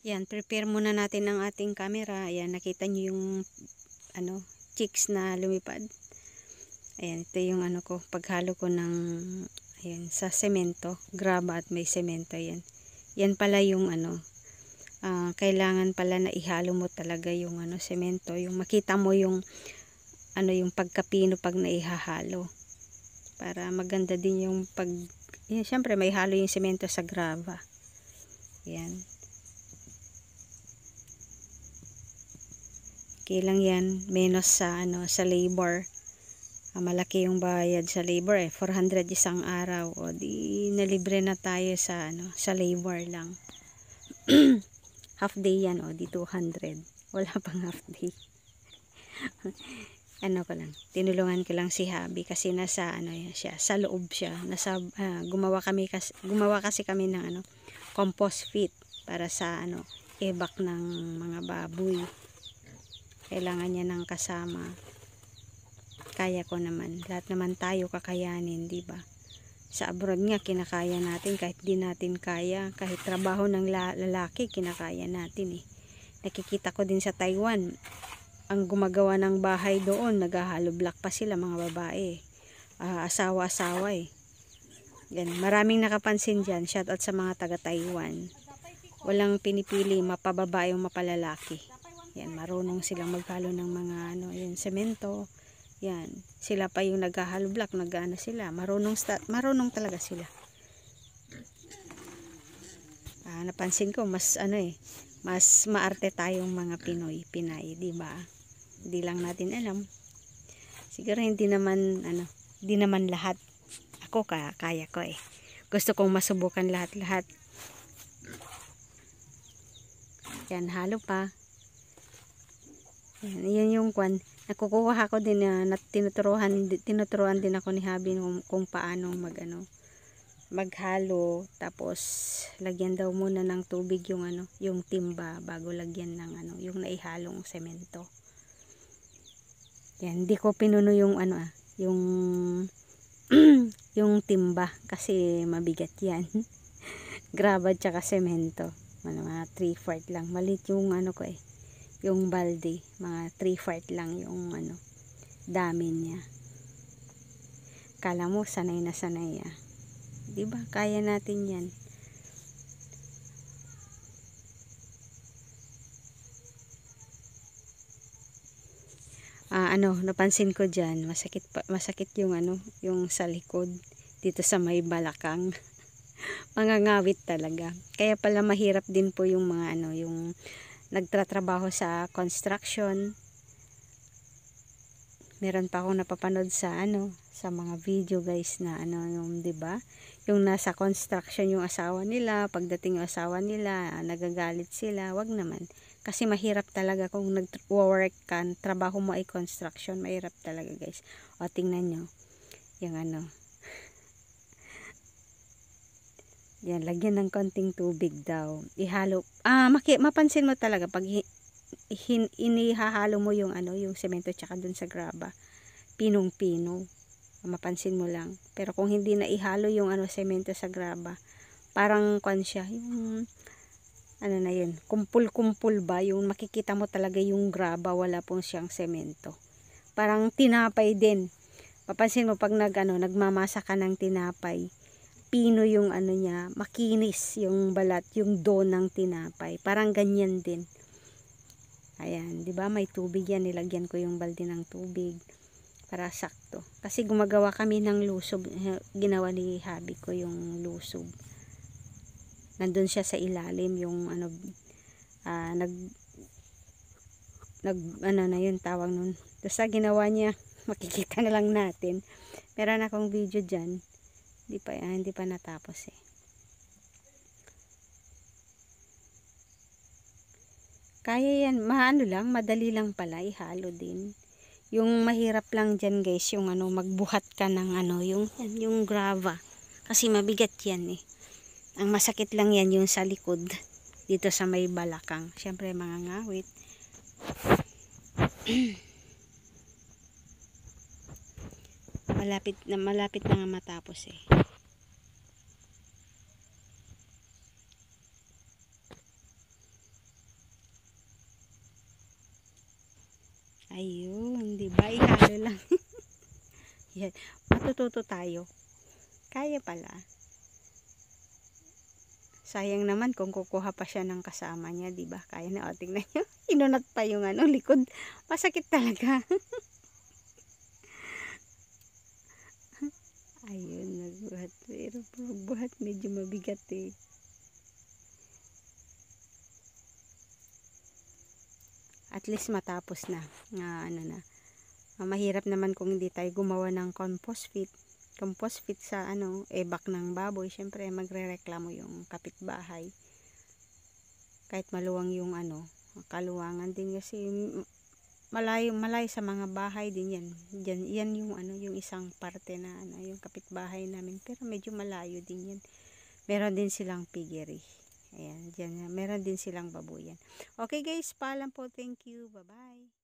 Yan, prepare muna natin ang ating camera. Ayan, nakita nyo yung ano, chicks na lumipad. Ayan, ito yung ano ko, paghalo ko ng ayan, sa semento, graba at may semento. yan. yan pala yung ano, uh, kailangan pala na ihalo mo talaga yung ano, semento. Yung makita mo yung ano yung pagkapino pag naihahalo. Para maganda din yung pag, yun, syempre may halo yung semento sa graba. Ayan. malaki lang yan menos sa ano sa labor ah, malaki yung bayad sa labor eh 400 isang araw o di nalibre na tayo sa ano sa labor lang half day yan o di 200 wala pang half day ano ko lang, tinulungan ko lang si Habi kasi nasa ano yan siya, sa loob siya. Nasa uh, gumawa kami kasi gumawa kasi kami ng ano compost feed para sa ano ebak ng mga baboy kailangan niya ng kasama kaya ko naman lahat naman tayo kakayanin di ba sa abroad nga kinakaya natin kahit di natin kaya kahit trabaho ng lalaki kinakaya natin eh nakikita ko din sa Taiwan ang gumagawa ng bahay doon naghahalo black pa sila mga babae uh, asawa-asawa eh Yan, maraming nakapansin dyan shout out sa mga taga Taiwan walang pinipili mapababae o mapalalaki yan, marunong silang maghalo ng mga ano, yan, semento. Yan, sila pa yung naghahalo block, nagano sila. Marunong marunong talaga sila. Ah, napansin ko mas ano eh, mas maarte tayong mga Pinoy, Pinay, di ba? Hindi lang natin alam. Siguro hindi naman ano, hindi naman lahat ako kaya, kaya ko eh. Gusto kong masubukan lahat-lahat. Yan, halo pa. Ayan, yun yung kwan. Nakukuha ako din uh, ah, na tinuturuan, tinuturuan din ako ni Habi kung, kung paano mag ano, maghalo tapos lagyan daw muna ng tubig yung ano, yung timba bago lagyan ng ano, yung naihalong semento. Yan, hindi ko pinuno yung ano ah, yung yung timba kasi mabigat yan. Grabe tsaka semento. Mga 3 part lang. Malit yung ano ko eh yung balde mga 3 4 lang yung ano dami niya kala mo sanay na sanay ah di ba kaya natin yan ah, ano napansin ko diyan masakit pa, masakit yung ano yung sa likod dito sa may balakang mangangawit talaga kaya pala mahirap din po yung mga ano yung nagtratrabaho sa construction meron pa akong napapanood sa ano sa mga video guys na ano yung 'di ba yung nasa construction yung asawa nila pagdating yung asawa nila nagagalit sila wag naman kasi mahirap talaga kung nag-work ka trabaho mo ay construction mahirap talaga guys o tingnan niyo. yung ano Yan, lagyan ng konting tubig daw. Ihalo. Ah, maki, mapansin mo talaga pag hin, inihahalo mo yung ano, yung semento tsaka dun sa graba. Pinong-pino. Mapansin mo lang. Pero kung hindi na ihalo yung ano, semento sa graba, parang kwan siya, yung ano na yun, kumpul-kumpul ba, yung makikita mo talaga yung graba, wala pong siyang semento. Parang tinapay din. Mapansin mo pag nag, ano, nagmamasa ka ng tinapay, pino yung ano niya, makinis yung balat, yung dough ng tinapay. Parang ganyan din. Ayan, 'di ba? May tubig 'yan, nilagyan ko yung balde ng tubig para sakto. Kasi gumagawa kami ng lusob, eh, ginawa ni Habi ko yung lusob. Nandun siya sa ilalim yung ano uh, nag nag ano na yun tawag nun. Dosa ginawa niya, makikita na lang natin. Meron akong video diyan hindi pa, ah, hindi pa natapos eh. Kaya yan, maano lang, madali lang pala ihalo din. Yung mahirap lang diyan guys, yung ano magbuhat ka ng ano, yung yung grava. Kasi mabigat yan eh. Ang masakit lang yan yung sa likod dito sa may balakang. Siyempre mga ngawit. malapit na malapit na nga matapos eh. Ayun, di ba? Ihalo lang. yeah. Matututo tayo. Kaya pala. Sayang naman kung kukuha pa siya ng kasama niya, di ba? Kaya na, o, oh, tingnan niyo. Inunat pa yung ano, likod. Masakit talaga. Ayun, nagbuhat. Pero buhat medyo mabigat eh. at least matapos na na ano na uh, mahirap naman kung hindi tayo gumawa ng compost fit compost fit sa ano ebak ng baboy syempre magrereklamo yung kapitbahay kahit maluwang yung ano kaluwangan din kasi malayo malay sa mga bahay din yan yan, yan yung ano yung isang parte na ano yung kapitbahay namin pero medyo malayo din yan meron din silang piggery Ayan, dyan. Meron din silang babuyan. Okay guys, paalam po. Thank you. Bye-bye.